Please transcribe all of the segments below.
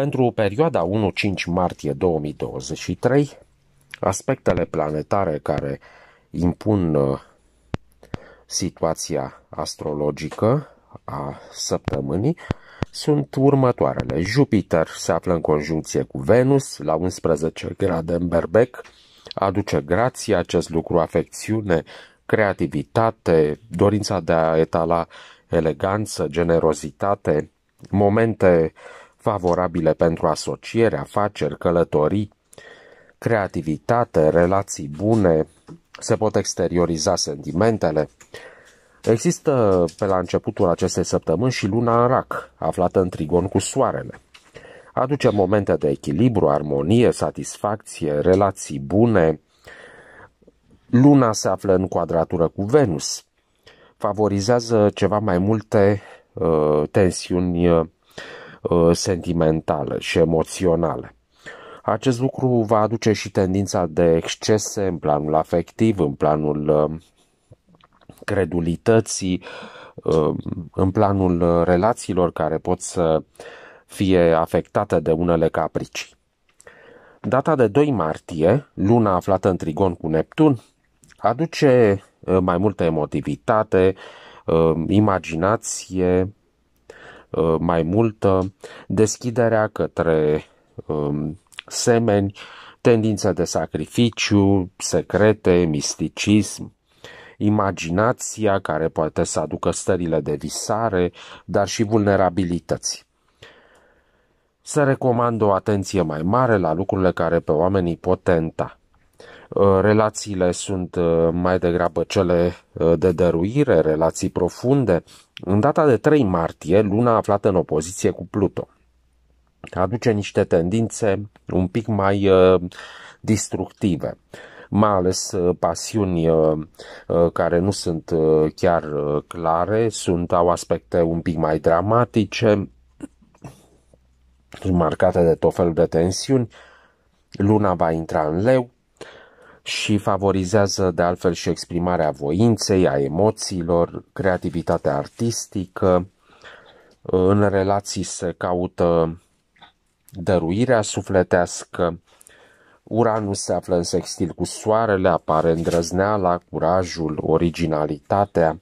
Pentru perioada 1-5 martie 2023, aspectele planetare care impun uh, situația astrologică a săptămânii sunt următoarele. Jupiter se află în conjuncție cu Venus la 11 grade în berbec, aduce grație acest lucru, afecțiune, creativitate, dorința de a etala eleganță, generozitate, momente uh, favorabile pentru asociere, afaceri, călătorii, creativitate, relații bune, se pot exterioriza sentimentele. Există pe la începutul acestei săptămâni și luna în rac, aflată în trigon cu soarele. Aduce momente de echilibru, armonie, satisfacție, relații bune. Luna se află în quadratură cu Venus. Favorizează ceva mai multe uh, tensiuni uh, Uh, sentimentale și emoționale. Acest lucru va aduce și tendința de excese în planul afectiv, în planul uh, credulității, uh, în planul relațiilor care pot să fie afectate de unele capricii. Data de 2 martie, luna aflată în trigon cu Neptun, aduce mai multă emotivitate, imaginație, Uh, mai multă, deschiderea către um, semeni, tendința de sacrificiu, secrete, misticism, imaginația care poate să aducă stările de visare, dar și vulnerabilități. Se recomandă o atenție mai mare la lucrurile care pe oamenii pot tenta. Uh, relațiile sunt uh, mai degrabă cele uh, de dăruire, relații profunde. În data de 3 martie, luna aflată în opoziție cu Pluto aduce niște tendințe un pic mai destructive mai ales pasiuni care nu sunt chiar clare, sunt au aspecte un pic mai dramatice, marcate de tot felul de tensiuni. Luna va intra în leu, și favorizează de altfel și exprimarea voinței, a emoțiilor, creativitatea artistică. În relații se caută dăruirea sufletească. Uranus se află în sextil cu soarele, apare îndrăzneala, curajul, originalitatea,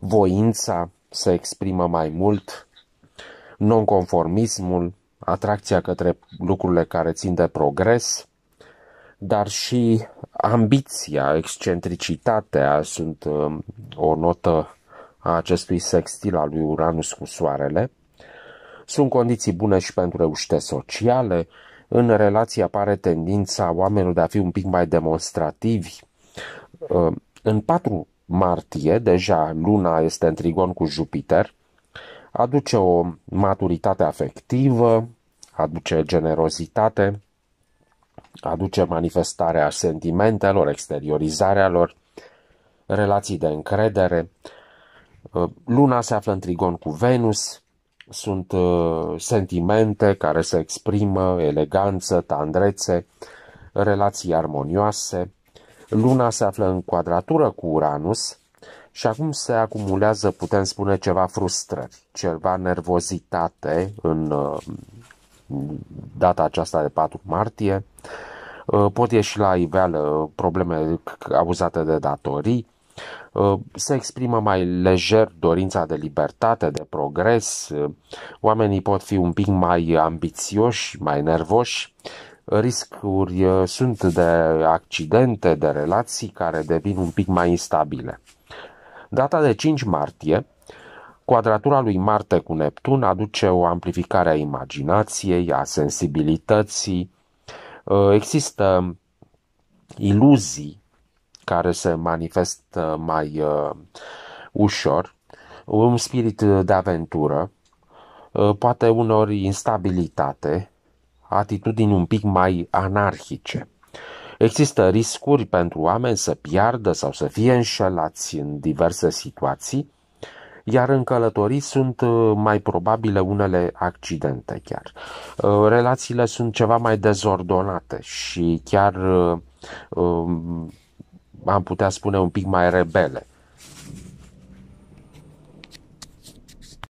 voința se exprimă mai mult, nonconformismul, atracția către lucrurile care țin de progres, dar și ambiția, excentricitatea sunt um, o notă a acestui sextil al lui Uranus cu Soarele. Sunt condiții bune și pentru reușite sociale. În relație apare tendința oamenilor de a fi un pic mai demonstrativi. Um, în 4 martie, deja luna este în trigon cu Jupiter, aduce o maturitate afectivă, aduce generozitate, aduce manifestarea sentimentelor, exteriorizarea lor, relații de încredere. Uh, luna se află în trigon cu Venus, sunt uh, sentimente care se exprimă, eleganță, tandrețe, relații armonioase. Luna se află în quadratură cu Uranus și acum se acumulează, putem spune, ceva frustrări, ceva nervozitate în uh, data aceasta de 4 martie. Uh, pot ieși la iveală uh, probleme abuzate de datorii, uh, se exprimă mai lejer dorința de libertate, de progres, oamenii pot fi un pic mai ambițioși, mai nervoși, riscuri sunt de accidente, de relații care devin un pic mai instabile. Data de 5 martie Quadratura lui Marte cu Neptun aduce o amplificare a imaginației, a sensibilității. Ă, există iluzii care se manifestă mai ă, ușor, un spirit de aventură, ă, poate unor instabilitate, atitudini un pic mai anarhice. Există riscuri pentru oameni să piardă sau să fie înșelați în diverse situații, iar în călătorii sunt uh, mai probabile unele accidente chiar. Uh, relațiile sunt ceva mai dezordonate și chiar uh, um, am putea spune un pic mai rebele